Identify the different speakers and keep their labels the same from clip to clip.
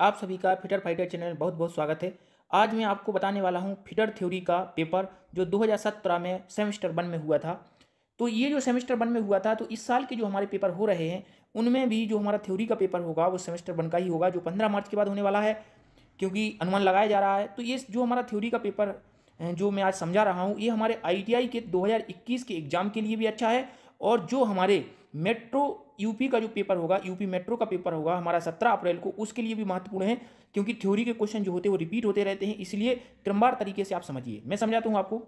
Speaker 1: आप सभी का फिटर फाइटर चैनल में बहुत बहुत स्वागत है आज मैं आपको बताने वाला हूँ फिटर थ्योरी का पेपर जो 2017 में सेमेस्टर वन में हुआ था तो ये जो सेमेस्टर वन में हुआ था तो इस साल के जो हमारे पेपर हो रहे हैं उनमें भी जो हमारा थ्योरी का पेपर होगा वो सेमेस्टर वन का ही होगा जो पंद्रह मार्च के बाद होने वाला है क्योंकि अनुमान लगाया जा रहा है तो ये जो हमारा थ्योरी का पेपर जो मैं आज समझा रहा हूँ ये हमारे आई के दो के एग्ज़ाम के लिए भी अच्छा है और जो हमारे मेट्रो यूपी का जो पेपर होगा यूपी मेट्रो का पेपर होगा हमारा सत्रह अप्रैल को उसके लिए भी महत्वपूर्ण है क्योंकि थ्योरी के क्वेश्चन जो होते हैं वो रिपीट होते रहते हैं इसलिए क्रमवार तरीके से आप समझिए मैं समझाता हूँ आपको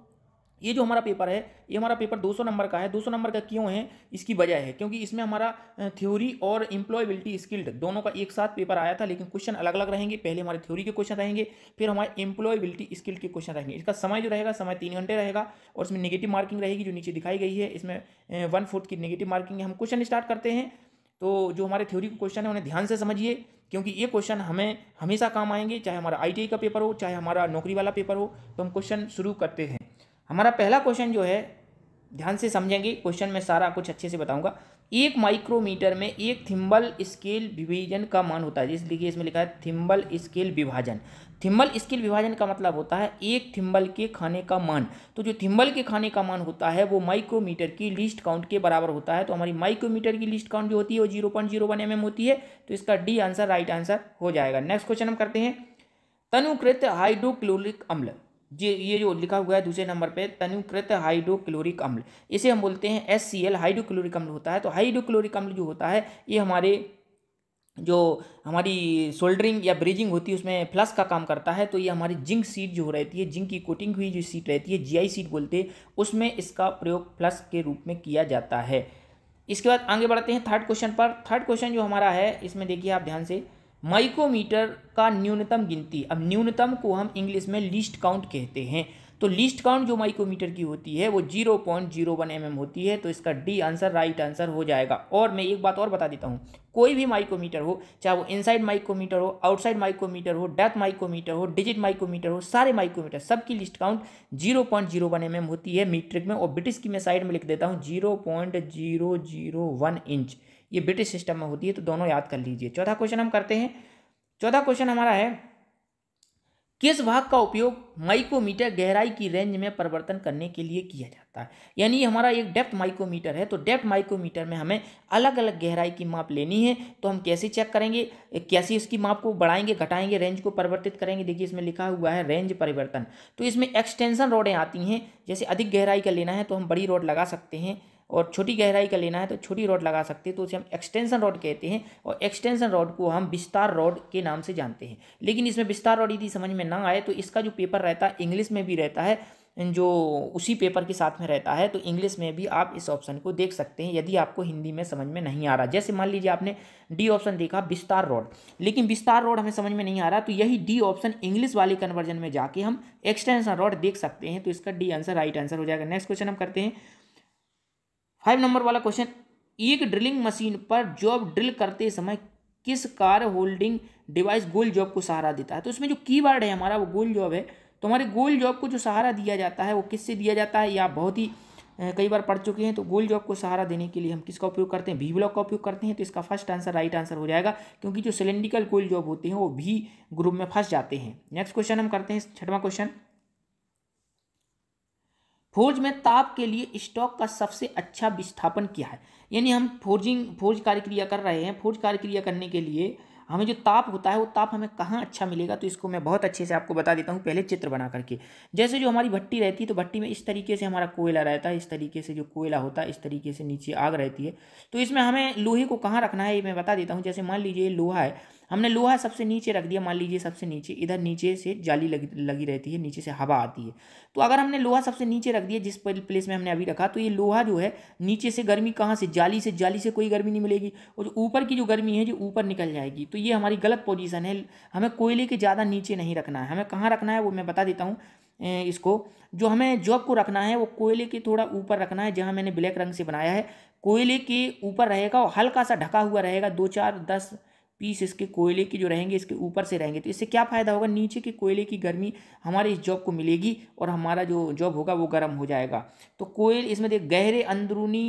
Speaker 1: ये जो हमारा पेपर है ये हमारा पेपर 200 नंबर का है 200 नंबर का क्यों है इसकी वजह है क्योंकि इसमें हमारा थ्योरी और एम्प्लॉयबिलिटी स्किल्ड दोनों का एक साथ पेपर आया था लेकिन क्वेश्चन अलग अलग रहेंगे पहले हमारे थ्योरी के क्वेश्चन रहेंगे फिर हमारे एम्प्लॉयबिलिटी स्किल्ड के क्वेश्चन रहेंगे इसका समय जो रहेगा समय तीन घंटे रहेगा और इसमें निगेटिव मार्किंग रहेगी जो नीचे दिखाई गई है इसमें वन फोर्थ की निगेटिव मार्किंग है हम क्वेश्चन स्टार्ट करते हैं तो जो हमारे थ्योरी के क्वेश्चन है उन्हें ध्यान से समझिए क्योंकि ये क्वेश्चन हमें हमेशा काम आएंगे चाहे हमारा आई का पेपर हो चाहे हमारा नौकरी वाला पेपर हो तो हम क्वेश्चन शुरू करते हैं हमारा पहला क्वेश्चन जो है ध्यान से समझेंगे क्वेश्चन में सारा कुछ अच्छे से बताऊंगा एक माइक्रोमीटर में एक थिम्बल स्केल विभाजन का मान होता है जिसलिए इसमें लिखा है थिम्बल स्केल विभाजन थिम्बल स्केल विभाजन का मतलब होता है एक थिम्बल के खाने का मान तो जो थिम्बल के खाने का मान होता है वो माइक्रोमीटर की लिस्ट काउंट के बराबर होता है तो हमारी माइक्रोमीटर की लिस्ट काउंट जो होती है वो zero point zero one M M होती है तो इसका डी आंसर राइट आंसर हो जाएगा नेक्स्ट क्वेश्चन हम करते हैं तनुकृत हाइड्रोक्लोरिक अम्ल जी ये जो लिखा हुआ है दूसरे नंबर पे तनुकृत हाइड्रोक्लोरिक अम्ल इसे हम बोलते हैं एस सी एल हाइड्रोक्लोरिक अम्ल होता है तो हाइड्रोक्लोरिक अम्ल जो होता है ये हमारे जो हमारी सोल्डरिंग या ब्रिजिंग होती है उसमें फ्लस का काम करता है तो ये हमारी जिंक सीट जो रहती है जिंक की कोटिंग हुई जो सीट रहती है जीआई सीट बोलते हैं उसमें इसका प्रयोग फ्लस के रूप में किया जाता है इसके बाद आगे बढ़ते हैं थर्ड क्वेश्चन पर थर्ड क्वेश्चन जो हमारा है इसमें देखिए आप ध्यान से माइक्रोमीटर का न्यूनतम गिनती अब न्यूनतम को हम इंग्लिश में लिस्ट काउंट कहते हैं तो लिस्ट काउंट जो माइक्रोमीटर की होती है वो zero point zero one M M होती है तो इसका डी आंसर राइट आंसर हो जाएगा और मैं एक बात और बता देता हूँ कोई भी माइक्रोमीटर हो चाहे वो इनसाइड माइक्रोमीटर हो आउटसाइड माइक्रोमीटर हो डेथ माइक्रोमीटर हो डिजिट माइक्रोमीटर हो सारे माइक्रोमीटर सबकी least count zero point zero one M M होती है मीट्रिक में और ब्रिटिश की मैं साइड में लिख देता हूँ zero point zero zero one inch ये ब्रिटिश सिस्टम में होती है तो दोनों याद कर लीजिए चौथा क्वेश्चन हम करते हैं चौथा क्वेश्चन हमारा है किस भाग का उपयोग माइक्रोमीटर गहराई की रेंज में परिवर्तन करने के लिए किया जाता है यानी हमारा एक डेप्थ माइक्रोमीटर है तो डेप्थ माइक्रोमीटर में हमें अलग अलग गहराई की माप लेनी है तो हम कैसे चेक करेंगे कैसे इसकी माप को बढ़ाएंगे घटाएंगे रेंज को परिवर्तित करेंगे देखिए इसमें लिखा हुआ है रेंज परिवर्तन तो इसमें एक्सटेंशन रोडें आती हैं जैसे अधिक गहराई का लेना है तो हम बड़ी रोड लगा सकते हैं और छोटी गहराई का लेना है तो छोटी रॉड लगा सकते हैं तो उसे हम एक्सटेंशन रॉड कहते हैं और एक्सटेंशन रॉड को हम विस्तार रॉड के नाम से जानते हैं लेकिन इसमें विस्तार रॉड यदि समझ में ना आए तो इसका जो पेपर रहता है इंग्लिश में भी रहता है जो उसी पेपर के साथ में रहता है तो इंग्लिश में भी आप इस ऑप्शन को देख सकते हैं यदि आपको हिंदी में समझ में नहीं आ रहा जैसे मान लीजिए आपने डी ऑप्शन देखा विस्तार रोड लेकिन विस्तार रोड हमें समझ में नहीं आ रहा तो यही डी ऑप्शन इंग्लिश वाले कन्वर्जन में जाके हम एक्सटेंशन रोड देख सकते हैं तो इसका डी आंसर राइट आंसर हो जाएगा नेक्स्ट क्वेश्चन हम करते हैं फाइव नंबर वाला क्वेश्चन एक ड्रिलिंग मशीन पर जॉब ड्रिल करते समय किस कार होल्डिंग डिवाइस गोल जॉब को सहारा देता है तो इसमें जो कीवर्ड है हमारा वो गोल जॉब है तो हमारे गोल जॉब को जो सहारा दिया जाता है वो किससे दिया जाता है या बहुत ही कई बार पढ़ चुके हैं तो गोल जॉब को सहारा देने के लिए हम किसका उपयोग करते हैं भी ब्लॉक का उपयोग करते हैं तो इसका फर्स्ट आंसर राइट आंसर हो जाएगा क्योंकि जो सिलेंडिकल गोल जॉब होते हैं वो भी ग्रुप में फंस जाते हैं नेक्स्ट क्वेश्चन हम करते हैं छठवां क्वेश्चन फोर्ज में ताप के लिए स्टॉक का सबसे अच्छा विस्थापन क्या है यानी हम फोर्जिंग फोर्ज कार्यक्रिया कर रहे हैं फोर्ज कार्यक्रिया करने के लिए हमें जो ताप होता है वो ताप हमें कहाँ अच्छा मिलेगा तो इसको मैं बहुत अच्छे से आपको बता देता हूँ पहले चित्र बना करके जैसे जो हमारी भट्टी रहती है तो भट्टी में इस तरीके से हमारा कोयला रहता है इस तरीके से जो कोयला होता है इस तरीके से नीचे आग रहती है तो इसमें हमें लोहे को कहाँ रखना है ये मैं बता देता हूँ जैसे मान लीजिए लोहा है हमने लोहा सबसे नीचे रख दिया मान लीजिए सबसे नीचे इधर नीचे से जाली लग, लगी रहती है नीचे से हवा आती है तो अगर हमने लोहा सबसे नीचे रख दिया जिस प्लेस में हमने अभी रखा तो ये लोहा जो है नीचे से गर्मी कहाँ से जाली से जाली से कोई गर्मी नहीं मिलेगी और जो ऊपर की जो गर्मी है जो ऊपर निकल जाएगी तो ये हमारी गलत पोजीशन है हमें कोयले के ज़्यादा नीचे नहीं रखना है हमें कहाँ रखना है वो मैं बता देता हूँ इसको जो हमें जॉब को रखना है वो कोयले के थोड़ा ऊपर रखना है जहाँ मैंने ब्लैक रंग से बनाया है कोयले के ऊपर रहेगा और हल्का सा ढका हुआ रहेगा दो चार दस पीस इसके कोयले के जो रहेंगे इसके ऊपर से रहेंगे तो इससे क्या फ़ायदा होगा नीचे के कोयले की गर्मी हमारे इस जॉब को मिलेगी और हमारा जो जॉब होगा वो गर्म हो जाएगा तो कोयल इसमें देख गहरे अंदरूनी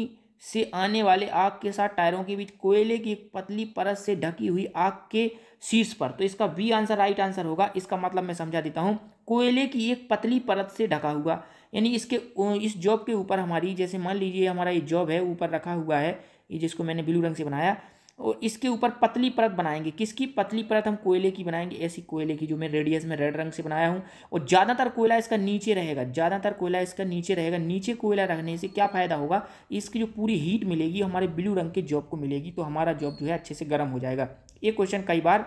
Speaker 1: से आने वाले आग के साथ टायरों के बीच कोयले की एक पतली परत से ढकी हुई आग के शीर्ष पर तो इसका बी आंसर राइट आंसर होगा इसका मतलब मैं समझा देता हूँ कोयले की एक पतली परत से ढका हुआ यानी इसके इस जॉब के ऊपर हमारी जैसे मान लीजिए हमारा ये जॉब है ऊपर रखा हुआ है ये जिसको मैंने ब्लू रंग से बनाया और इसके ऊपर पतली परत बनाएंगे किसकी पतली परत हम कोयले की बनाएंगे ऐसी कोयले की जो मैं रेडियस में रेड रंग से बनाया हूँ और ज़्यादातर कोयला इसका नीचे रहेगा ज़्यादातर कोयला इसका नीचे रहेगा नीचे कोयला रहने से क्या फ़ायदा होगा इसकी जो पूरी हीट मिलेगी हमारे ब्लू रंग के जॉब को मिलेगी तो हमारा जॉब जो है अच्छे से गर्म हो जाएगा ये क्वेश्चन कई बार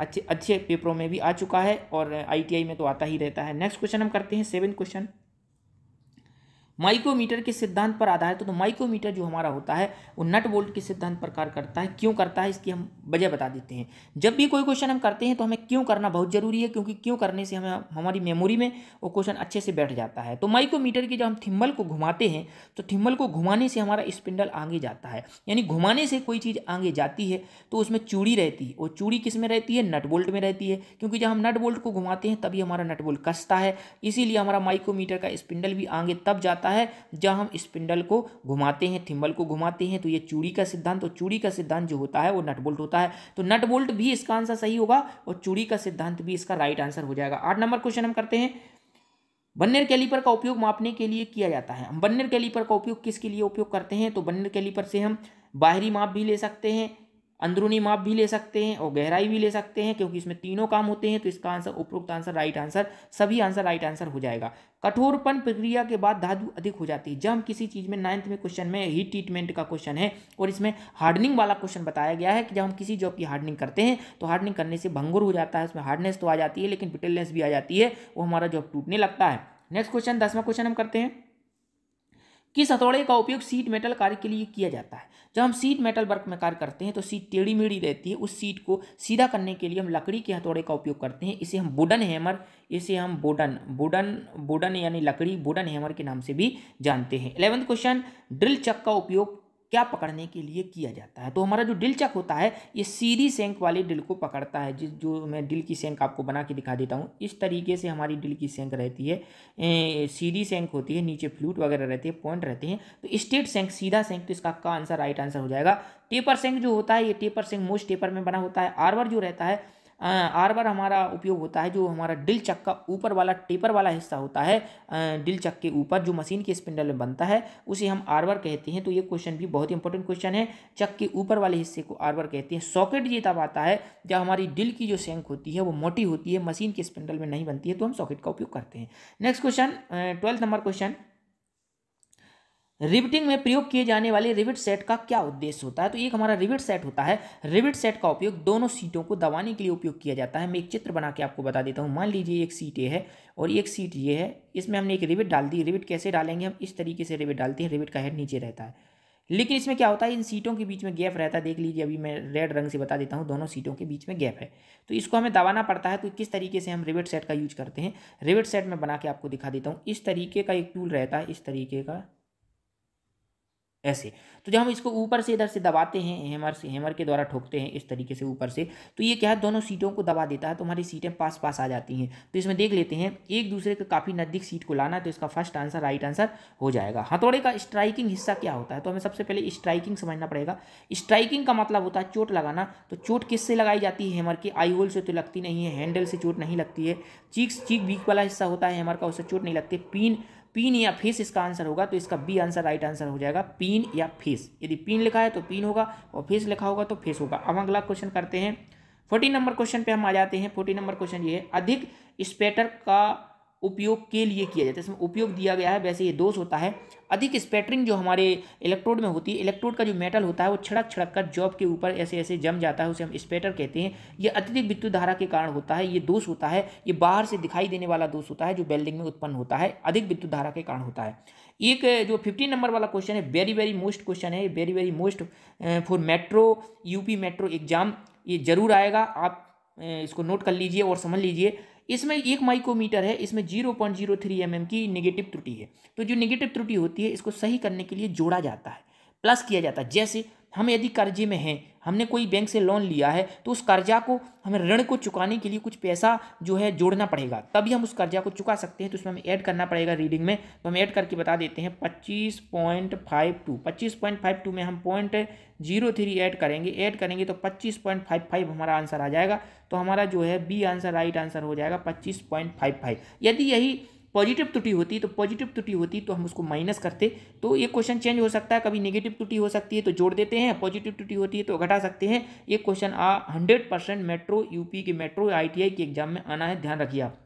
Speaker 1: अच्छे अच्छे पेपरों में भी आ चुका है और आई में तो आता ही रहता है नेक्स्ट क्वेश्चन हम करते हैं सेवन क्वेश्चन माइक्रोमीटर के सिद्धांत पर आधारित तो माइक्रोमीटर जो हमारा होता है वो नट बोल्ट के सिद्धांत पर कार्य करता है क्यों करता है इसकी हम वजह बता देते हैं जब भी कोई क्वेश्चन हम करते हैं तो हमें क्यों करना बहुत ज़रूरी है क्योंकि क्यों करने से हमें हमारी मेमोरी में वो क्वेश्चन अच्छे से बैठ जाता है तो माइक्रोमीटर की जब हम थिम्बल को घुमाते हैं तो थिम्बल को घुमाने से हमारा स्पिंडल आगे जाता है यानी घुमाने से कोई चीज़ आगे जाती है तो उसमें चूड़ी रहती है वो चूड़ी किस में रहती है नट बोल्ट में रहती है क्योंकि जब हम नट बोल्ट को घुमाते हैं तभी हमारा नट बोल्ट कसता है इसीलिए हमारा माइक्रोमीटर का स्पिंडल भी आगे तब जाता है होता है जब हम स्पिंडल को घुमाते हैं थिम्बल को घुमाते हैं तो ये चूड़ी का सिद्धांत और चूड़ी का सिद्धांत जो होता है वो नटबोल्ट होता है तो नटबोल्ट भी इसका आंसर सही होगा और चूड़ी का सिद्धांत भी इसका राइट आंसर हो जाएगा आठ नंबर क्वेश्चन हम करते हैं बन्नर कैलीपर का उपयोग मापने के लिए किया जाता है हम बन्नर कैलीपर का उपयोग किसके लिए उपयोग करते हैं तो बन्नर कैलीपर से हम बाहरी माप भी ले सकते हैं अंदरूनी माप भी ले सकते हैं और गहराई भी ले सकते हैं क्योंकि इसमें तीनों काम होते हैं तो इसका आंसर उपरोक्त आंसर राइट आंसर सभी आंसर राइट आंसर हो जाएगा कठोरपन प्रक्रिया के बाद धातु अधिक हो जाती है जब हम किसी चीज़ में नाइन्थ में क्वेश्चन में हीट ट्रीटमेंट का क्वेश्चन है और इसमें हार्डनिंग वाला क्वेश्चन बताया गया है कि जब हम किसी जॉब की हार्डनिंग करते हैं तो हार्डनिंग करने से भंगुर हो जाता है उसमें हार्डनेस तो आ जाती है लेकिन पिटलनेस भी आ जाती है वो हमारा जॉब टूटने लगता है नेक्स्ट क्वेश्चन दसवां क्वेश्चन हम करते हैं किस हथौड़े का उपयोग सीट मेटल कार्य के लिए किया जाता है जब हम सीट मेटल वर्क में कार्य करते हैं तो सीट टेढ़ी मेढ़ी रहती है उस सीट को सीधा करने के लिए हम लकड़ी के हथौड़े का उपयोग करते हैं इसे हम वुडन हैमर इसे हम वुडन वुडन वुडन यानी लकड़ी वुडन हैमर के नाम से भी जानते हैं इलेवंथ क्वेश्चन ड्रिल चक का उपयोग क्या पकड़ने के लिए किया जाता है तो हमारा जो डिल चक होता है ये सीधी सेंक वाले डिल को पकड़ता है जिस जो मैं डिल की सेंक आपको बना के दिखा देता हूँ इस तरीके से हमारी डिल की सेंक रहती है ए, सीधी सेंक होती है नीचे फ्लूट वगैरह रहते हैं पॉइंट रहते हैं तो स्टेट सेंक सीधा सेंक तो इसका का आंसर राइट आंसर हो जाएगा टेपर सेंक जो होता है ये टेपर सेंक मोस्ट टेपर में बना होता है आर्वर जो रहता है आर्बर हमारा उपयोग होता है जो हमारा डिल चक का ऊपर वाला टेपर वाला हिस्सा होता है डिल चक के ऊपर जो मशीन के स्पिंडल में बनता है उसे हम आर्बर कहते हैं तो ये क्वेश्चन भी बहुत इंपॉर्टेंट क्वेश्चन है चक के ऊपर वाले हिस्से को आर्बर कहते हैं सॉकेट ये तब आता है जब हमारी डिल की जो सेंक होती है वो मोटी होती है मशीन के स्पिंडल में नहीं बनती है तो हम सॉकेट का उपयोग करते हैं next question twelfth number question riveting में प्रयोग किए जाने वाले रिबिट सेट का क्या उद्देश्य होता है तो एक हमारा रिबिट सेट होता है रिबिट सेट का उपयोग दोनों सीटों को दबाने के लिए उपयोग किया जाता है मैं एक चित्र बना के आपको बता देता हूँ मान लीजिए एक सीट ये है और एक सीट ये है इसमें हमने एक रिबिट डाल दी रिबिट कैसे डालेंगे हम इस तरीके से रिबिट डालते हैं रिबिट का हेड नीचे रहता है लेकिन इसमें क्या होता है इन सीटों के बीच में गैप रहता है देख लीजिए अभी मैं रेड रंग से बता देता हूँ दोनों सीटों के बीच में गैप है तो इसको हमें दबाना पड़ता है तो किस तरीके से हम रिबिट सेट का यूज करते हैं रिविट सेट में बना के आपको दिखा देता हूँ इस तरीके का एक टूल रहता है इस तरीके का ऐसे तो जब हम इसको ऊपर से इधर से दबाते हैं हेमर से हेमर के द्वारा ठोकते हैं इस तरीके से ऊपर से तो ये क्या है दोनों सीटों को दबा देता है तो हमारी सीटें पास पास आ जाती हैं तो इसमें देख लेते हैं एक दूसरे के काफ़ी नज़दीक सीट को लाना तो इसका फर्स्ट आंसर राइट आंसर हो जाएगा हथौड़े का स्ट्राइकिंग हिस्सा क्या होता है तो हमें सबसे पहले स्ट्राइकिंग समझना पड़ेगा स्ट्राइकिंग का मतलब होता है चोट लगाना तो चोट किससे लगाई जाती है हैमर की आई होल से तो लगती नहीं है हैंडल से चोट नहीं लगती है चीक चीक बीक वाला हिस्सा होता है हेमर का उससे चोट नहीं लगती पीन पीन या फिश इसका आंसर होगा तो इसका बी आंसर राइट आंसर हो जाएगा पीन या फिश यदि पीन लिखा है तो पीन होगा और फिश लिखा होगा तो फेस होगा अब अगला क्वेश्चन करते हैं फोर्टीन नंबर क्वेश्चन पे हम आ जाते हैं फोर्टीन नंबर क्वेश्चन ये है अधिक स्पेटर का उपयोग के लिए किया जाता है इसमें उपयोग दिया गया है वैसे ये दोष होता है अधिक स्पेटरिंग जो हमारे इलेक्ट्रोड में होती है इलेक्ट्रोड का जो मेटल होता है वो छड़क छिड़क कर जॉब के ऊपर ऐसे ऐसे जम जाता है उसे हम स्पेटर कहते हैं ये अत्यधिक विद्युत धारा के कारण होता है ये दोष होता है ये बाहर से दिखाई देने वाला दोष होता है जो बेल्डिंग में उत्पन्न होता है अधिक विद्युत धारा के कारण होता है एक जो फिफ्टीन नंबर वाला क्वेश्चन है वेरी वेरी मोस्ट क्वेश्चन है very very most for metro UP metro exam ये जरूर आएगा आप इसको नोट कर लीजिए और समझ लीजिए इसमें एक माइक्रोमीटर है इसमें zero point zero three M M की निगेटिव त्रुटि है तो जो निगेटिव त्रुटि होती है इसको सही करने के लिए जोड़ा जाता है प्लस किया जाता है जैसे हम यदि कर्जे में हैं हमने कोई बैंक से लोन लिया है तो उस कर्जा को हमें ऋण को चुकाने के लिए कुछ पैसा जो है जोड़ना पड़ेगा तभी हम उस कर्जा को चुका सकते हैं तो उसमें हमें ऐड करना पड़ेगा रीडिंग में तो हम ऐड करके बता देते हैं पच्चीस पॉइंट फाइव टू पच्चीस पॉइंट फाइव टू में हम पॉइंट जीरो थ्री ऐड करेंगे ऐड करेंगे तो पच्चीस पॉइंट फाइव फाइव हमारा आंसर आ जाएगा तो हमारा जो है बी आंसर राइट आंसर हो जाएगा पच्चीस पॉइंट फाइव फाइव यदि यही पॉजिटिव त्रुटि होती तो पॉजिटिव त्रुटि होती तो हम उसको माइनस करते तो ये क्वेश्चन चेंज हो सकता है कभी नेगेटिव त्रुटि हो सकती है तो जोड़ देते हैं पॉजिटिव त्रुटि होती है तो घटा सकते हैं ये क्वेश्चन आ हंड्रेड परसेंट मेट्रो यूपी के मेट्रो आईटीआई के एग्जाम में आना है ध्यान रखिए आप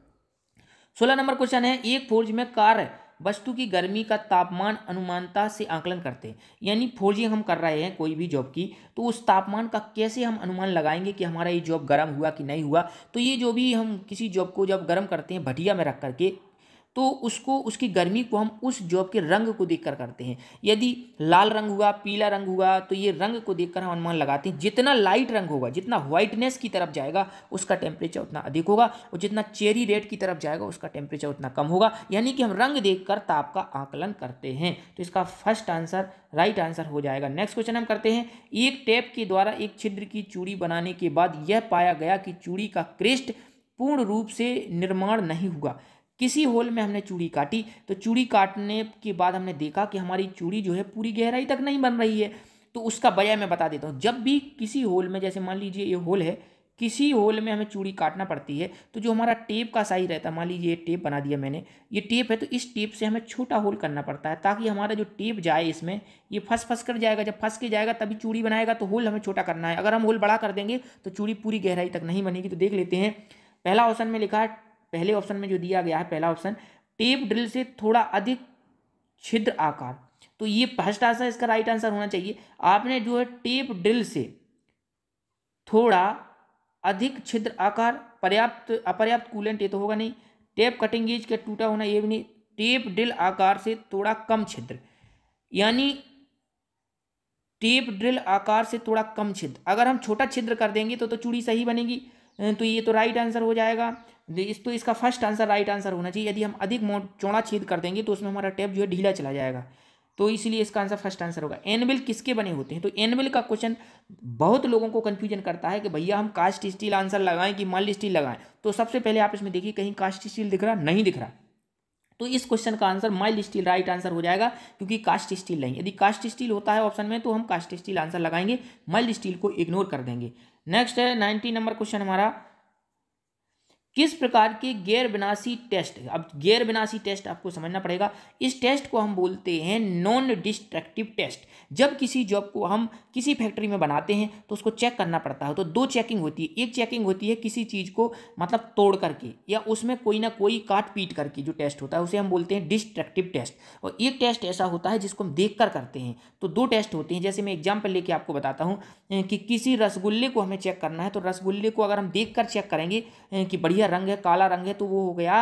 Speaker 1: सोलह नंबर क्वेश्चन है एक फोर्ज में कार वस्तु की गर्मी का तापमान अनुमानता से आकलन करते हैं यानी फोर्जिंग हम कर रहे हैं कोई भी जॉब की तो उस तापमान का कैसे हम अनुमान लगाएंगे कि हमारा ये जॉब गर्म हुआ कि नहीं हुआ तो ये जो भी हम किसी जॉब को जब गर्म करते हैं भटिया में रख करके तो उसको उसकी गर्मी को हम उस जॉब के रंग को देखकर करते हैं यदि लाल रंग हुआ पीला रंग हुआ तो ये रंग को देखकर हम अनुमान लगाते हैं जितना लाइट रंग होगा जितना व्हाइटनेस की तरफ जाएगा उसका टेम्परेचर उतना अधिक होगा और जितना चेरी रेड की तरफ जाएगा उसका टेम्परेचर उतना कम होगा यानी कि हम रंग कर ताप का आकलन करते हैं तो इसका फर्स्ट आंसर राइट आंसर हो जाएगा नेक्स्ट क्वेश्चन हम करते हैं एक टैप के द्वारा एक छिद्र की चूड़ी बनाने के बाद यह पाया गया कि चूड़ी का क्रिस्ट पूर्ण रूप से निर्माण नहीं हुआ किसी होल में हमने चूड़ी काटी तो चूड़ी काटने के बाद हमने देखा कि हमारी चूड़ी जो है पूरी गहराई तक नहीं बन रही है तो उसका वजह मैं बता देता हूँ जब भी किसी होल में जैसे मान लीजिए ये होल है किसी होल में हमें चूड़ी काटना पड़ती है तो जो हमारा टेप का साइज रहता है मान लीजिए ये टेप बना दिया मैंने ये टेप है तो इस टेप से हमें छोटा होल करना पड़ता है ताकि हमारा जो टेप जाए इसमें ये फंस फंस कर जाएगा जब फंस के जाएगा तभी चूड़ी बनाएगा तो होल हमें छोटा करना है अगर हम होल बड़ा कर देंगे तो चूड़ी पूरी गहराई तक नहीं बनेगी तो देख लेते हैं पहला ऑप्शन में लिखा है पहले ऑप्शन में जो दिया गया है पहला ऑप्शन टेप ड्रिल से थोड़ा अधिक छिद्र आकार तो ये फर्स्ट आंसर इसका राइट आंसर होना चाहिए आपने जो है टेप ड्रिल से थोड़ा अधिक छिद्र आकार पर्याप्त अपर्याप्त कूलेंट ये तो होगा नहीं टेप कटिंग गेज का टूटा होना ये भी नहीं टेप ड्रिल आकार से थोड़ा कम छिद्र यानी टेप ड्रिल आकार से थोड़ा कम छिद्र अगर हम छोटा छिद्र कर देंगे तो तो चूड़ी सही बनेगी तो ये तो राइट आंसर हो जाएगा इस तो इसका फर्स्ट आंसर राइट आंसर होना चाहिए यदि हम अधिक चौड़ा छेद कर देंगे तो उसमें हमारा टैप जो है ढीला चला जाएगा तो इसलिए इसका आंसर फर्स्ट आंसर होगा एनविल किसके बने होते हैं तो एनविल का क्वेश्चन बहुत लोगों को कंफ्यूजन करता है कि भैया हम कास्ट स्टील आंसर लगाएं कि मल्ड स्टील लगाएं तो सबसे पहले आप इसमें देखिए कहीं कास्ट स्टील दिख रहा नहीं दिख रहा तो इस क्वेश्चन का answer mild steel right answer हो जाएगा क्योंकि कास्ट स्टील नहीं यदि कास्ट स्टील होता है ऑप्शन में तो हम कास्ट स्टील आंसर लगाएंगे माइल्ड स्टील को इग्नोर कर देंगे नेक्स्ट है नाइन्टी नंबर क्वेश्चन हमारा किस प्रकार के गैर विनाशी टेस्ट अब गैर विनाशी टेस्ट आपको समझना पड़ेगा इस टेस्ट को हम बोलते हैं नॉन डिस्ट्रक्टिव टेस्ट जब किसी जॉब को हम किसी फैक्ट्री में बनाते हैं तो उसको चेक करना पड़ता है तो दो चेकिंग होती है एक चेकिंग होती है किसी चीज़ को मतलब तोड़ करके या उसमें कोई ना कोई काट पीट करके जो टेस्ट होता है उसे हम बोलते हैं डिस्ट्रक्टिव टेस्ट और एक टेस्ट ऐसा होता है जिसको हम देख कर करते हैं तो दो टेस्ट होते हैं जैसे मैं एग्जाम्पल लेके आपको बताता हूँ कि किसी रसगुल्ले को हमें चेक करना है तो रसगुल्ले को अगर हम देख कर चेक करेंगे कि बढ़िया यह रंग है काला रंग है तो वो हो गया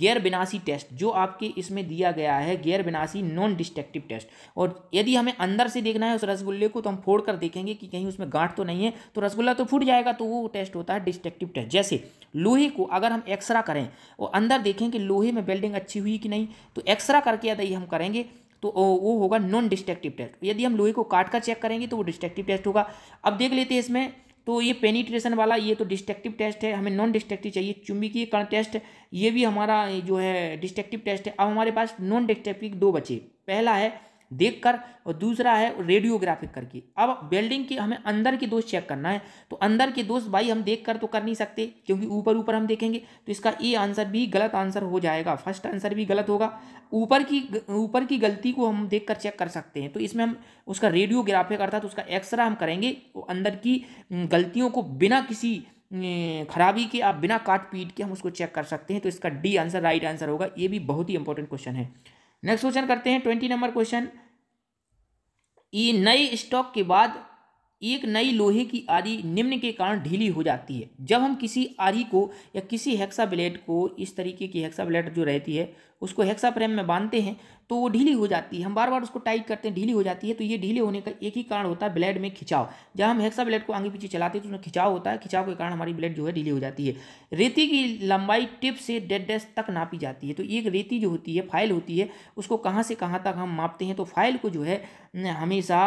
Speaker 1: गैर विनाशी टेस्ट जो आपके इसमें दिया गया है गैर विनाशी नॉन डिस्ट्रक्टिव टेस्ट और यदि हमें अंदर से देखना है उस रसगुल्ले को तो हम फोड़ कर देखेंगे कि कहीं उसमें गांठ तो नहीं है तो रसगुल्ला तो फूट जाएगा तो वो टेस्ट होता है डिस्ट्रक्टिव टेस्ट जैसे लोहे को अगर हम एक्सरा करें और अंदर देखें कि लोहे में वेल्डिंग अच्छी हुई कि नहीं तो एक्सरा करके यदि हम करेंगे तो वो होगा नॉन डिस्ट्रक्टिव टेस्ट यदि हम लोहे को काट कर चेक करेंगे तो वो डिस्ट्रक्टिव टेस्ट होगा अब देख लेते हैं इसमें तो ये पेनिट्रेशन वाला ये तो डिस्ट्रक्टिव टेस्ट है हमें नॉन डिस्ट्रक्टिव चाहिए चुंबकीय कण टेस्ट ये भी हमारा जो है डिस्ट्रक्टिव टेस्ट है अब हमारे पास नॉन डिस्ट्रक्टिव दो बचे पहला है देख कर और दूसरा है रेडियोग्राफिक करके अब वेल्डिंग के हमें अंदर के दोष चेक करना है तो अंदर के दोष भाई हम देख कर तो कर नहीं सकते क्योंकि ऊपर ऊपर हम देखेंगे तो इसका ए आंसर भी गलत आंसर हो जाएगा फर्स्ट आंसर भी गलत होगा ऊपर की ऊपर की गलती को हम देख कर चेक कर सकते हैं तो इसमें हम उसका रेडियोग्राफिक अर्थात तो उसका एक्सरा हम करेंगे तो अंदर की गलतियों को बिना किसी खराबी के आप बिना काट पीट के हम उसको चेक कर सकते हैं तो इसका डी आंसर राइट आंसर होगा ये भी बहुत ही इंपॉर्टेंट क्वेश्चन है नेक्स्ट क्वेश्चन करते हैं ट्वेंटी नंबर क्वेश्चन ई नई स्टॉक के बाद एक नई लोहे की आरी निम्न के कारण ढीली हो जाती है जब हम किसी आरी को या किसी हेक्सा ब्लेड को इस तरीके की हेक्सा ब्लेड जो रहती है उसको हेक्सा फ्रेम में बांधते हैं तो वो ढीली हो जाती है हम बार बार उसको टाइट करते हैं ढीली हो जाती है तो ये ढीले होने का एक ही कारण होता है ब्लेड में खिंचाव जब हम हेक्सा ब्लेड को आगे पीछे चलाते हैं तो उसमें खिंचाव होता है खिंचाव के कारण हमारी ब्लेड जो है ढीली हो जाती है रेती की लंबाई टिप से डेड डैश तक नापी जाती है तो एक रेती जो होती है फाइल होती है उसको कहाँ से कहाँ तक हम मापते हैं तो फाइल को जो है हमेशा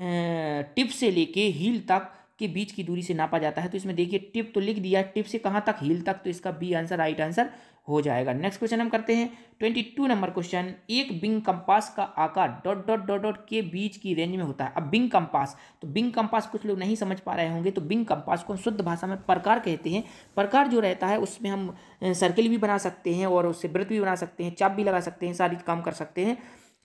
Speaker 1: टिप से लेके हील तक के बीच की दूरी से नापा जाता है तो इसमें देखिए टिप तो लिख दिया टिप से कहाँ तक हील तक तो इसका बी आंसर राइट आंसर हो जाएगा नेक्स्ट क्वेश्चन हम करते हैं ट्वेंटी टू नंबर क्वेश्चन एक बिंग कंपास का आकार डॉट डॉट डॉट डॉट के बीच की रेंज में होता है अब बिंग कंपास तो बिंग कंपास कुछ लोग नहीं समझ पा रहे होंगे तो बिंग कंपास को हम शुद्ध भाषा में प्रकार कहते हैं प्रकार जो रहता है उसमें हम सर्किल भी बना सकते हैं और उससे व्रत भी बना सकते हैं चाप भी लगा सकते हैं सारी काम कर सकते हैं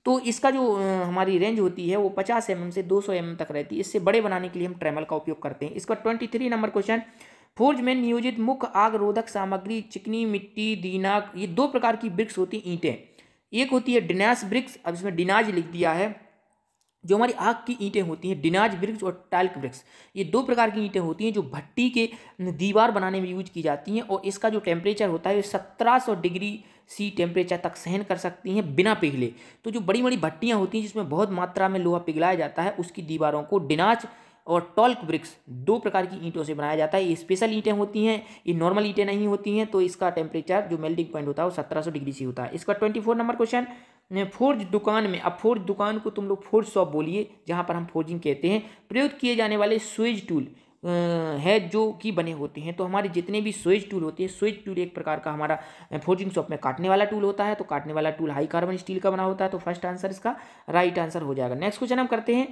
Speaker 1: तो इसका जो हमारी रेंज होती है वो पचास एम mm एम से दो सौ एम mm एम तक रहती है इससे बड़े बनाने के लिए हम ट्रेमल का उपयोग करते हैं इसका twenty three number question forge में नियोजित मुख्य आग रोधक सामग्री चिकनी मिट्टी दीना ये दो प्रकार की ब्रिक्स होती है ईंटें एक होती है डिनास ब्रिक्स अब इसमें डिनाज लिख दिया है जो हमारी आग की ईंटें होती हैं डिनाज वृक्ष और टाल्क वृक्ष ये दो प्रकार की ईंटें होती हैं जो भट्टी के दीवार बनाने में यूज की जाती हैं और इसका जो टेम्परेचर होता है सत्रह सौ डिग्री सी टेम्परेचर तक सहन कर सकती हैं बिना पिघले तो जो बड़ी बड़ी भट्टियाँ होती हैं जिसमें बहुत मात्रा में लोहा पिघलाया जाता है उसकी दीवारों को डिनाज और टॉल्क ब्रिक्स दो प्रकार की ईंटों से बनाया जाता है ये स्पेशल ईंटें होती हैं ये नॉर्मल ईंटें नहीं होती हैं तो इसका टेम्परेचर जो मेल्टिंग पॉइंट होता है वो सत्रह सौ डिग्री से होता है इसका twenty four number question forge दुकान में अब फोर्ज दुकान को तुम लोग फोर्ज शॉप बोलिए जहाँ पर हम फोर्जिंग कहते हैं प्रयोग किए जाने वाले स्विज टूल है जो कि बने होते हैं तो हमारे जितने भी स्विज टूल होते हैं स्विच टूल एक प्रकार का हमारा फोर्जिंग शॉप में काटने वाला टूल होता है तो काटने वाला टूल हाई कार्बन स्टील का बना होता है तो फर्स्ट आंसर इसका राइट आंसर हो जाएगा नेक्स्ट क्वेश्चन हम करते हैं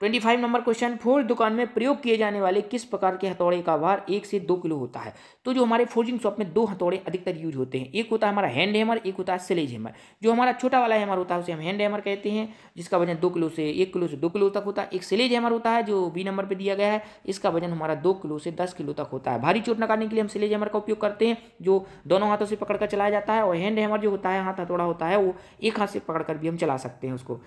Speaker 1: twenty five number question forge दुकान में प्रयोग किए जाने वाले किस प्रकार के हथौड़े का भार एक से दो किलो होता है तो जो हमारे फोर्जिंग शॉप में दो हथौड़े अधिकतर यूज होते हैं एक होता है हमारा हैंड हैमर एक होता है सिलेज हैमर जो हमारा छोटा वाला हैमर होता है उसे हम हैंड हैमर कहते हैं जिसका वजन दो किलो से एक किलो से दो किलो तक होता है एक सिलेज हैमर होता है जो बी नंबर पर दिया गया है इसका वजन हमारा दो किलो से दस किलो तक होता है भारी चोट नकारने के लिए हम सिलेज हैमर का उपयोग करते हैं जो दोनों हाथों से पकड़कर चलाया जाता है और हैंड हैमर जो होता है हाथ हथौड़ा होता है वो एक हाथ से पकड़कर भी हम चला सकते हैं उसको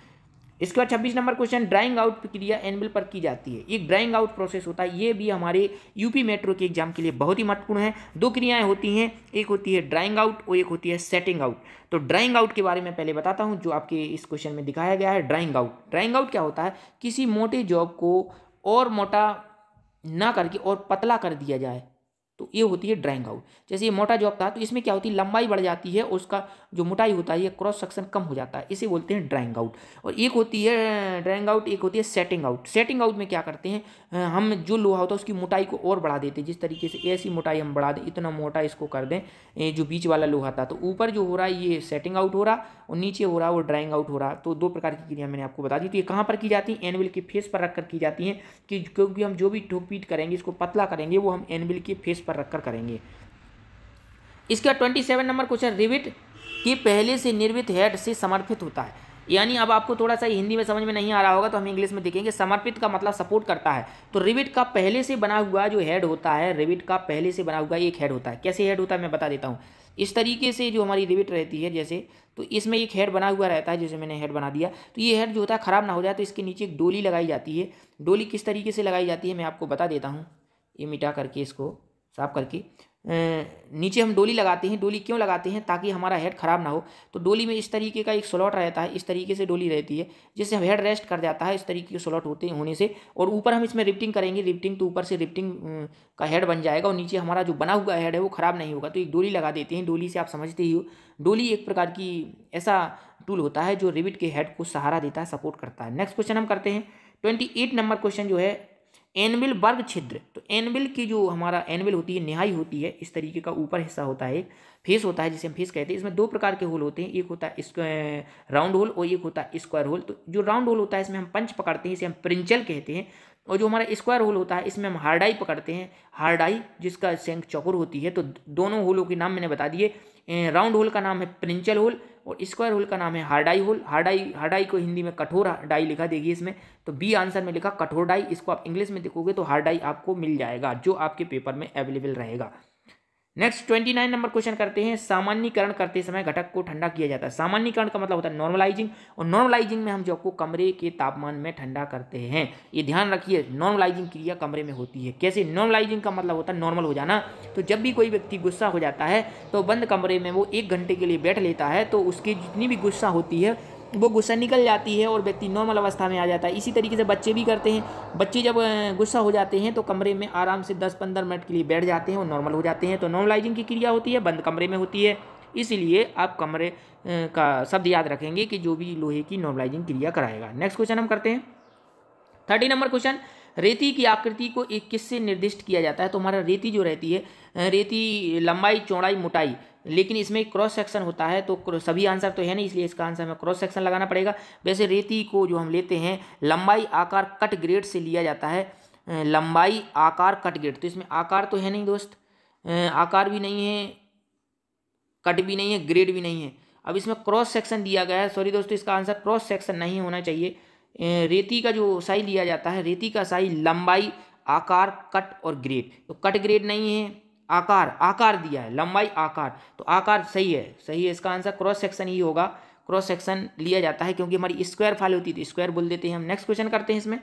Speaker 1: इसके बाद छब्बीस नंबर क्वेश्चन ड्राइंग आउट प्रक्रिया एनबिल पर की जाती है एक ड्राइंग आउट प्रोसेस होता है ये भी हमारे यूपी मेट्रो के एग्जाम के लिए बहुत ही महत्वपूर्ण है दो क्रियाएं होती हैं एक होती है ड्राइंग आउट और एक होती है सेटिंग आउट तो ड्राइंग आउट के बारे में पहले बताता हूँ जो आपके इस क्वेश्चन में दिखाया गया है ड्राइंग आउट ड्राइंग आउट क्या होता है किसी मोटे जॉब को और मोटा ना करके और पतला कर दिया जाए तो ये होती है ड्राइंग आउट जैसे ये मोटा जॉब था तो इसमें क्या होती है लंबाई बढ़ जाती है उसका जो मोटाई होता है ये क्रॉस सेक्शन कम हो जाता है इसे बोलते हैं ड्राइंग आउट और एक होती है ड्राइंग आउट एक होती है सेटिंग आउट सेटिंग आउट में क्या करते हैं हम जो लोहा होता है उसकी मोटाई को और बढ़ा देते हैं जिस तरीके से ऐसी मोटाई हम बढ़ा दें इतना मोटा इसको कर दें जो बीच वाला लोहा था तो ऊपर जो हो रहा है ये सेटिंग आउट हो रहा और नीचे हो रहा है वो ड्राइंग आउट हो रहा तो दो प्रकार की क्रिया मैंने आपको बता दी तो ये कहाँ पर की जाती है एनविल के फेस पर रखकर की जाती है कि क्योंकि हम जो भी ठोक पीट करेंगे इसको पतला करेंगे वो हम एनविल के फेस पर रखकर करेंगे इसका twenty seven number question rivet की पहले से निर्मित हेड से समर्पित होता है यानी अब आपको थोड़ा सा हिंदी में समझ में नहीं आ रहा होगा तो हम इंग्लिश में देखेंगे समर्पित का मतलब सपोर्ट करता है तो रिविट का पहले से बना हुआ जो हेड होता है रिविट का पहले से बना हुआ एक हेड होता है कैसे हेड होता है मैं बता देता हूँ इस तरीके से जो हमारी रिविट रहती है जैसे तो इसमें एक हेड बना हुआ रहता है जैसे मैंने हेड बना दिया तो ये हेड जो होता है ख़राब ना हो जाए तो इसके नीचे एक डोली लगाई जाती है डोली किस तरीके से लगाई जाती है मैं आपको बता देता हूँ ये मिटा करके इसको साफ करके नीचे हम डोली लगाते हैं डोली क्यों लगाते हैं ताकि हमारा हेड खराब ना हो तो डोली में इस तरीके का एक स्लॉट रहता है इस तरीके से डोली रहती है जिससे हम हेड रेस्ट कर जाता है इस तरीके के स्लॉट होते होने से और ऊपर हम इसमें रिफ्टिंग करेंगे रिफ्टिंग तो ऊपर से रिफ्टिंग का हेड बन जाएगा और नीचे हमारा जो बना हुआ हेड है वो ख़राब नहीं होगा तो एक डोली लगा देते हैं डोली से आप समझते ही हो डोली एक प्रकार की ऐसा टूल होता है जो रिबिट के हेड को सहारा देता है सपोर्ट करता है नेक्स्ट क्वेश्चन हम करते हैं ट्वेंटी एट नंबर क्वेश्चन जो है एनविल वर्ग छिद्र तो एनविल की जो हमारा एनविल होती है निहाई होती है इस तरीके का ऊपर हिस्सा होता है एक फेस होता है जिसे हम फेस कहते हैं इसमें दो प्रकार के होल होते हैं एक होता है राउंड होल और एक होता है स्क्वायर होल तो जो राउंड होल होता है इसमें हम पंच पकड़ते हैं इसे हम प्रिंचल कहते हैं और जो हमारा स्क्वायर होल होता है इसमें हम हार्डाई पकड़ते हैं हार्डाई जिसका सेंक चौकुर होती है तो दोनों होलों के नाम मैंने बता दिए राउंड होल का नाम है प्रिंचल होल और स्क्वायर होल का नाम है हार्डाई होल हार्डाई हार्डाई को हिंदी में कठोर डाई लिखा देगी इसमें तो बी आंसर में लिखा कठोर डाई इसको आप इंग्लिश में देखोगे तो हार्डाई आपको मिल जाएगा जो आपके पेपर में अवेलेबल रहेगा next twenty nine number question करते हैं सामान्यकरण करते समय घटक को ठंडा किया जाता है सामान्यकरण का मतलब होता है नॉर्मलाइजिंग और नॉर्मलाइजिंग में हम जो आपको कमरे के तापमान में ठंडा करते हैं ये ध्यान रखिए नॉर्मलाइजिंग क्रिया कमरे में होती है कैसे नॉर्मलाइजिंग का मतलब होता है नॉर्मल हो जाना तो जब भी कोई व्यक्ति गुस्सा हो जाता है तो बंद कमरे में वो एक घंटे के लिए बैठ लेता है तो उसकी जितनी भी गुस्सा होती है वो गुस्सा निकल जाती है और व्यक्ति नॉर्मल अवस्था में आ जाता है इसी तरीके से बच्चे भी करते हैं बच्चे जब गुस्सा हो जाते हैं तो कमरे में आराम से दस पंद्रह मिनट के लिए बैठ जाते हैं और नॉर्मल हो जाते हैं तो नॉर्मलाइजिंग की क्रिया होती है बंद कमरे में होती है इसीलिए आप कमरे का शब्द याद रखेंगे कि जो भी लोहे की नॉर्मलाइजिंग क्रिया कराएगा नेक्स्ट क्वेश्चन हम करते हैं थर्टी नंबर क्वेश्चन रेती की आकृति को एक किससे निर्दिष्ट किया जाता है तो हमारा रेती जो रहती है रेती लंबाई चौड़ाई मोटाई लेकिन इसमें क्रॉस सेक्शन होता है तो सभी आंसर तो है नहीं इसलिए इसका आंसर हमें क्रॉस सेक्शन लगाना पड़ेगा वैसे रेती को जो हम लेते हैं लंबाई आकार कट ग्रेड से लिया जाता है लंबाई आकार कट ग्रेड तो इसमें आकार तो है नहीं दोस्त आकार भी नहीं है कट भी नहीं है ग्रेड भी नहीं है अब इसमें क्रॉस सेक्शन दिया गया है सॉरी दोस्तों इसका आंसर क्रॉस सेक्शन नहीं होना चाहिए रेती का जो साई लिया जाता है रेती का साई लंबाई आकार कट और ग्रेड तो कट ग्रेड नहीं है आकार आकार दिया है लंबाई आकार तो आकार सही है सही है इसका आंसर क्रॉस सेक्शन ही होगा क्रॉस सेक्शन लिया जाता है क्योंकि हमारी स्क्वायर फाइल होती है तो स्क्वायर बोल देते हैं हम नेक्स्ट क्वेश्चन करते हैं इसमें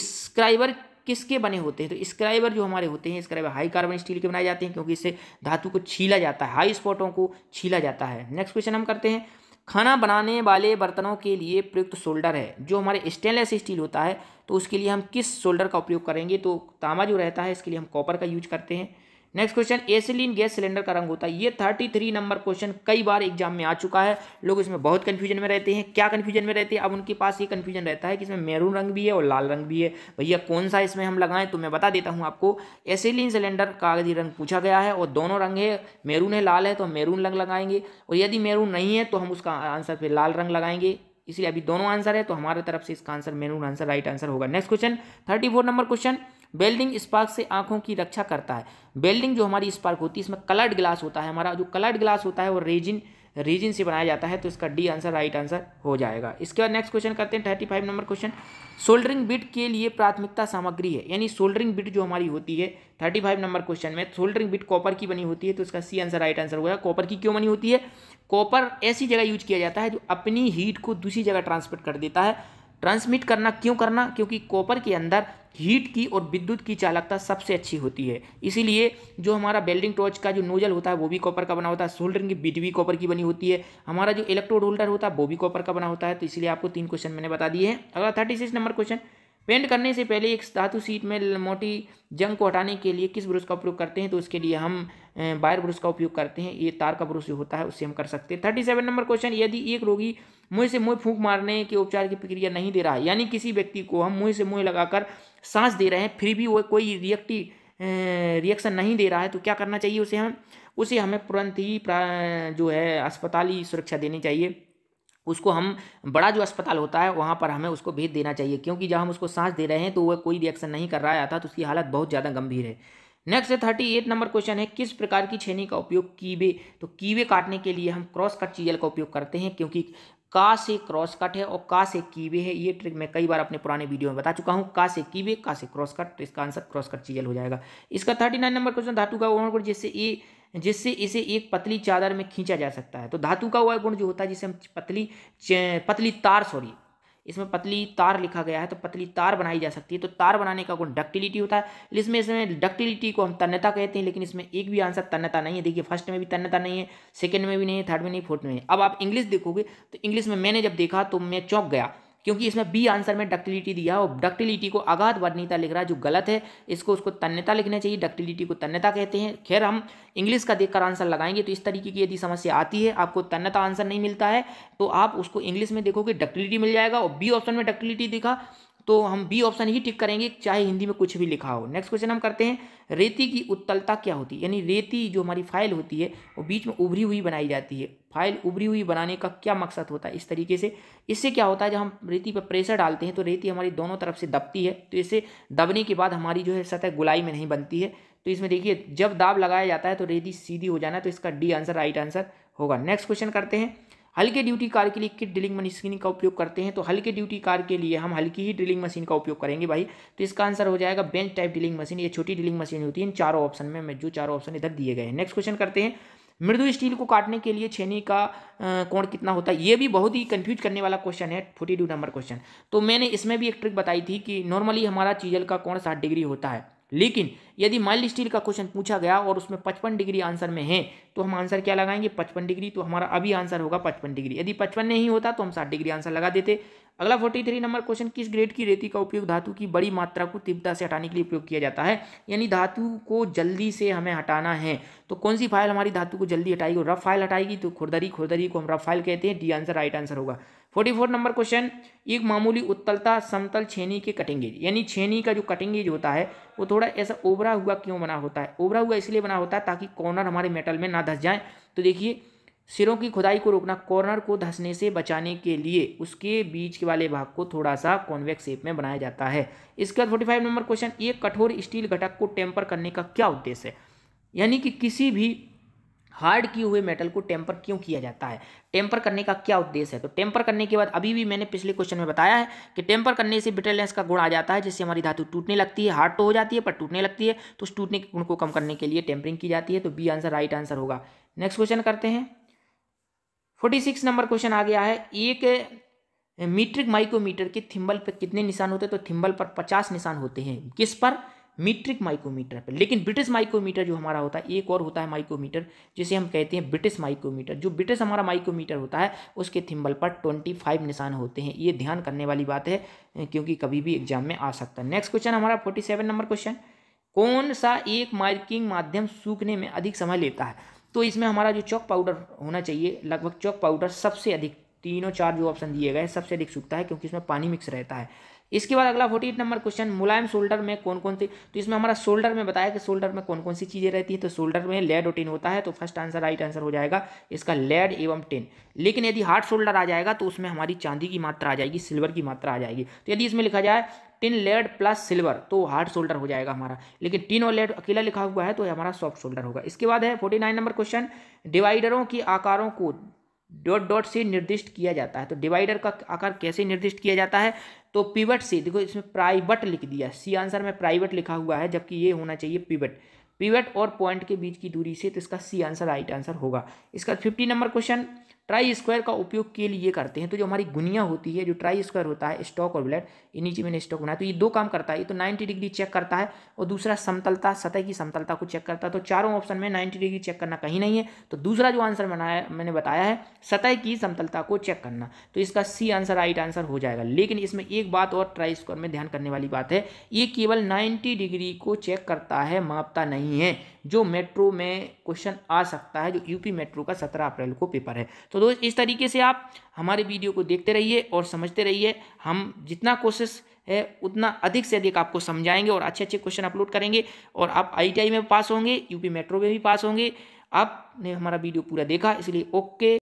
Speaker 1: स्क्राइबर किसके बने होते हैं तो स्क्राइबर जो हमारे होते हैं स्क्राइबर हाई कार्बन स्टील के बनाए जाते हैं क्योंकि इससे धातु को छीला जाता है हाई स्पॉटों को छीला जाता है नेक्स्ट क्वेश्चन हम करते हैं खाना बनाने वाले बर्तनों के लिए प्रयुक्त शोल्डर है जो हमारे स्टेनलेस स्टील होता है तो उसके लिए हम किस शोल्डर का उपयोग करेंगे तो तांबा जो रहता है इसके लिए हम कॉपर का यूज करते हैं next question acetylene gas cylinder का रंग होता है ये थर्टी थ्री नंबर क्वेश्चन कई बार एग्जाम में आ चुका है लोग इसमें बहुत कन्फ्यूजन में रहते हैं क्या कन्फ्यूजन में रहते हैं अब उनके पास ये कन्फ्यूजन रहता है कि इसमें मेरून रंग भी है और लाल रंग भी है भैया कौन सा इसमें हम लगाएं तो मैं बता देता हूँ आपको एसिलीन सिलेंडर कागजी रंग पूछा गया है और दोनों रंग है मेरून है लाल है तो हम मेरून रंग लगाएंगे और यदि मेरून नहीं है तो हम उसका आंसर फिर लाल रंग लगाएंगे इसलिए अभी दोनों आंसर है तो हमारे तरफ से इसका answer maroon answer right answer होगा next question thirty four number question welding spark से आंखों की रक्षा करता है बेल्डिंग जो हमारी स्पार्क होती है इसमें कलर्ड ग्लास होता है हमारा जो कलर्ड ग्लास होता है वो रेजिन रेजिन से बनाया जाता है तो इसका डी आंसर राइट आंसर हो जाएगा इसके बाद नेक्स्ट क्वेश्चन करते हैं thirty five number question soldering bit के लिए प्राथमिकता सामग्री है यानी सोल्डरिंग बिट जो हमारी होती है थर्टी फाइव नंबर क्वेश्चन में सोल्डरिंग बिट कॉपर की बनी होती है तो इसका सी आंसर राइट आंसर होगा कॉपर की क्यों बनी होती है कॉपर ऐसी जगह यूज किया जाता है जो अपनी हीट को दूसरी जगह ट्रांसफर कर देता है ट्रांसमिट करना क्यों करना क्योंकि कॉपर के अंदर हीट की और विद्युत की चालकता सबसे अच्छी होती है इसीलिए जो हमारा बेल्डिंग टॉर्च का जो नोजल होता है वो भी कॉपर का बना होता है सोल्डरिंग की बीट भी कॉपर की बनी होती है हमारा जो इलेक्ट्रोड होल्डर होता है वो भी कॉपर का बना होता है तो इसलिए आपको तीन क्वेश्चन मैंने बता दिए हैं अगला thirty six number question paint करने से पहले एक धातु सीट में मोटी जंग को हटाने के लिए किस ब्रश का उपयोग करते हैं तो उसके लिए हम बायर ब्रश का उपयोग करते हैं ये तार का ब्रश होता है उससे हम कर सकते हैं थर्टी सेवन नंबर क्वेश्चन यदि एक रोगी मुंह से मुंह फूंक मारने के उपचार की प्रक्रिया नहीं दे रहा है यानी किसी व्यक्ति को हम मुंह से मुंह लगाकर सांस दे रहे हैं फिर भी वो कोई रिएक्टिव रिएक्शन नहीं दे रहा है तो क्या करना चाहिए उसे हम उसे हमें तुरंत ही जो है अस्पताली सुरक्षा देनी चाहिए उसको हम बड़ा जो अस्पताल होता है वहाँ पर हमें उसको भेज देना चाहिए क्योंकि जब हम उसको सांस दे रहे हैं तो वह कोई रिएक्शन नहीं कर रहा था तो उसकी हालत बहुत ज़्यादा गंभीर है नेक्स्ट है थर्टी एट नंबर क्वेश्चन है किस प्रकार की छेनी का उपयोग कीवे तो कीवे काटने के लिए हम क्रॉस कट चीजल का उपयोग करते हैं क्योंकि का से क्रॉस कट है और का से कीवे है ये ट्रिक मैं कई बार अपने पुराने वीडियो में बता चुका हूँ का से कीवे का से क्रॉस कट तो इसका आंसर क्रॉस कट चीजल हो जाएगा इसका थर्टी नाइन नंबर क्वेश्चन धातु का ओण ए जिससे इसे एक पतली चादर में खींचा जा सकता है तो धातु का वह गुण जो होता है जिसे हम पतली पतली तार सॉरी इसमें पतली तार लिखा गया है तो पतली तार बनाई जा सकती है तो तार बनाने का गुण डक्टिलिटी होता है इसमें इसमें डक्टिलिटी को हम तन्यता कहते हैं लेकिन इसमें एक भी आंसर तन्यता नहीं है देखिए फर्स्ट में भी तन्यता नहीं है सेकंड में भी नहीं है थर्ड में नहीं फोर्थ में नहीं अब आप इंग्लिश देखोगे तो इंग्लिश में मैंने जब देखा तो मैं चौंक गया क्योंकि इसमें बी आंसर में डक्टिलिटी दिया और डक्टिलिटी को अगाध वर्णिता लिख रहा है जो गलत है इसको उसको तन्यता लिखना चाहिए डक्टिलिटी को तन्यता कहते हैं खैर हम इंग्लिश का देखकर आंसर लगाएंगे तो इस तरीके की यदि समस्या आती है आपको तन्यता आंसर नहीं मिलता है तो आप उसको इंग्लिश में देखोगे डक्टिलिटी मिल जाएगा और बी ऑप्शन में डक्टिलिटी दिखा तो हम बी ऑप्शन ही टिक करेंगे चाहे हिंदी में कुछ भी लिखा हो नेक्स्ट क्वेश्चन हम करते हैं रेती की उत्तलता क्या होती है यानी रेती जो हमारी फाइल होती है वो बीच में उभरी हुई बनाई जाती है फाइल उभरी हुई बनाने का क्या मकसद होता है इस तरीके से इससे क्या होता है जब हम रेती पर प्रेशर डालते हैं तो रेती हमारी दोनों तरफ से दबती है तो इसे दबने के बाद हमारी जो है सतह गुलाई में नहीं बनती है तो इसमें देखिए जब दाब लगाया जाता है तो रेती सीधी हो जाना तो इसका डी आंसर राइट आंसर होगा नेक्स्ट क्वेश्चन करते हैं हल्के ड्यूटी कार के लिए किट ड्रिलिंग मशीन का उपयोग करते हैं तो हल्के ड्यूटी कार के लिए हम हल्की ही ड्रिलिंग मशीन का उपयोग करेंगे भाई तो इसका आंसर हो जाएगा बेंच टाइप ड्रिलिंग मशीन ये छोटी ड्रिलिंग मशीन होती है इन चारों ऑप्शन में जो चारों ऑप्शन इधर दिए गए हैं नेक्स्ट क्वेश्चन करते हैं मृदु स्टील को काटने के लिए छेनी का कोण कितना होता है ये भी बहुत ही कंफ्यूज करने वाला क्वेश्चन है फोर्टी टू नंबर क्वेश्चन तो मैंने इसमें भी एक ट्रिक बताई थी कि नॉर्मली हमारा चीजल का कोण साठ डिग्री होता है लेकिन यदि माइल्ड स्टील का क्वेश्चन पूछा गया और उसमें पचपन डिग्री आंसर में है तो हम आंसर क्या लगाएंगे पचपन डिग्री तो हमारा अभी आंसर होगा पचपन डिग्री यदि पचपन नहीं होता तो हम साठ डिग्री आंसर लगा देते अगला फोर्टी थ्री नंबर क्वेश्चन किस ग्रेड की रेती का उपयोग धातु की बड़ी मात्रा को तीव्रता से हटाने के लिए उपयोग किया जाता है यानी धातु को जल्दी से हमें हटाना है तो कौन सी फाइल हमारी धातु को जल्दी हटाएगी रफ फाइल हटाएगी तो खुरदरी खुरदरी को हम रफ फाइल कहते हैं डी आंसर राइट आंसर होगा फोर्टी फोर नंबर क्वेश्चन एक मामूली उत्तलता समतल छेनी के कटिंग एज यानी छेनी का जो कटिंग एज होता है वो थोड़ा ऐसा ओबरा हुआ क्यों बना होता है ओबरा हुआ इसलिए बना होता है ताकि कॉर्नर हमारे मेटल में ना धस जाए तो देखिए सिरों की खुदाई को रोकना कॉर्नर को धंसने से बचाने के लिए उसके बीच के वाले भाग को थोड़ा सा कॉन्वेक्स शेप में बनाया जाता है इसके बाद फोर्टी फाइव नंबर क्वेश्चन एक कठोर स्टील घटक को टेम्पर करने का क्या उद्देश्य है यानी कि किसी भी हार्ड किए हुए मेटल को टेम्पर क्यों किया जाता है टेम्पर करने का क्या उद्देश्य है तो टेम्पर करने के बाद अभी भी मैंने पिछले क्वेश्चन में बताया है कि टेम्पर करने से ब्रिटलनेस का गुण आ जाता है जिससे हमारी धातु टूटने लगती है हार्ड तो हो जाती है पर टूटने लगती है तो उस टूटने के गुण को कम करने के लिए टेम्परिंग की जाती है तो बी आंसर राइट आंसर होगा नेक्स्ट क्वेश्चन करते हैं फोर्टी सिक्स नंबर क्वेश्चन आ गया है एक मीट्रिक माइक्रोमीटर के थिम्बल पर कितने निशान होते हैं तो थिम्बल पर पचास निशान होते हैं किस पर मीट्रिक माइक्रोमीटर पर लेकिन ब्रिटिश माइक्रोमीटर जो हमारा होता है एक और होता है माइक्रोमीटर जिसे हम कहते हैं ब्रिटिश माइक्रोमीटर जो ब्रिटिश हमारा माइक्रोमीटर होता है उसके थिम्बल पर ट्वेंटी फाइव निशान होते हैं ये ध्यान करने वाली बात है क्योंकि कभी भी एग्जाम में आ सकता है नेक्स्ट क्वेश्चन हमारा फोर्टी सेवन नंबर क्वेश्चन कौन सा एक मार्किंग माध्यम सूखने में अधिक समय लेता है तो इसमें हमारा जो चौक पाउडर होना चाहिए लगभग चौक पाउडर सबसे अधिक तीनों चार जो ऑप्शन दिए गए सबसे अधिक सूखता है क्योंकि इसमें पानी मिक्स रहता है इसके बाद अगला फोर्टी नंबर क्वेश्चन मुलायम शोल्डर में कौन कौन सी तो इसमें हमारा शोल्डर में बताया कि शोल्डर में कौन कौन सी चीज़ें रहती है तो शोल्डर में लेड और टिन होता है तो फर्स्ट आंसर राइट आंसर हो जाएगा इसका लेड एवं टिन लेकिन यदि हार्ड शोल्डर आ जाएगा तो उसमें हमारी चांदी की मात्रा आ जाएगी सिल्वर की मात्रा आ जाएगी तो यदि इसमें लिखा जाए टिन लेड प्लस सिल्वर तो हार्ड शोल्डर हो जाएगा हमारा लेकिन टिन और लेड अकेला लिखा हुआ है तो हमारा सॉफ्ट शोल्डर होगा इसके बाद है फोर्टी नाइन नंबर क्वेश्चन डिवाइडरों के आकारों को डॉट डॉट से निर्दिष्ट किया जाता है तो डिवाइडर का आकार कैसे निर्दिष्ट किया जाता है तो पिवट से देखो इसमें प्राइवेट लिख दिया सी आंसर में प्राइवेट लिखा हुआ है जबकि ये होना चाहिए पिवट पिवट और पॉइंट के बीच की दूरी से तो इसका सी आंसर राइट आंसर होगा इसका fifty number question try square का उपयोग के लिए करते हैं तो जो हमारी गुनिया होती है जो ट्राई स्क्वायर होता है स्टॉक और ब्लड ये नीचे मैंने स्टॉक बनाया तो ये दो काम करता है ये तो नाइन्टी डिग्री चेक करता है और दूसरा समतलता सतह की समतलता को चेक करता है तो चारों ऑप्शन में नाइन्टी डिग्री चेक करना कहीं नहीं है तो दूसरा जो आंसर बनाया मैंने बताया है सतह की समतलता को चेक करना तो इसका सी आंसर राइट आंसर हो जाएगा लेकिन इसमें एक बात और ट्राई स्क्वायर में ध्यान करने वाली बात है ये केवल नाइन्टी डिग्री को चेक करता है मापता नहीं है जो मेट्रो में क्वेश्चन आ सकता है जो यूपी मेट्रो का सत्रह अप्रैल को पेपर है तो दोस्त इस तरीके से आप हमारे वीडियो को देखते रहिए और समझते रहिए हम जितना कोशिश है उतना अधिक से अधिक आपको समझाएंगे और अच्छे अच्छे क्वेश्चन अपलोड करेंगे और आप आई में पास होंगे यूपी मेट्रो में भी पास होंगे आपने हमारा वीडियो पूरा देखा इसलिए ओके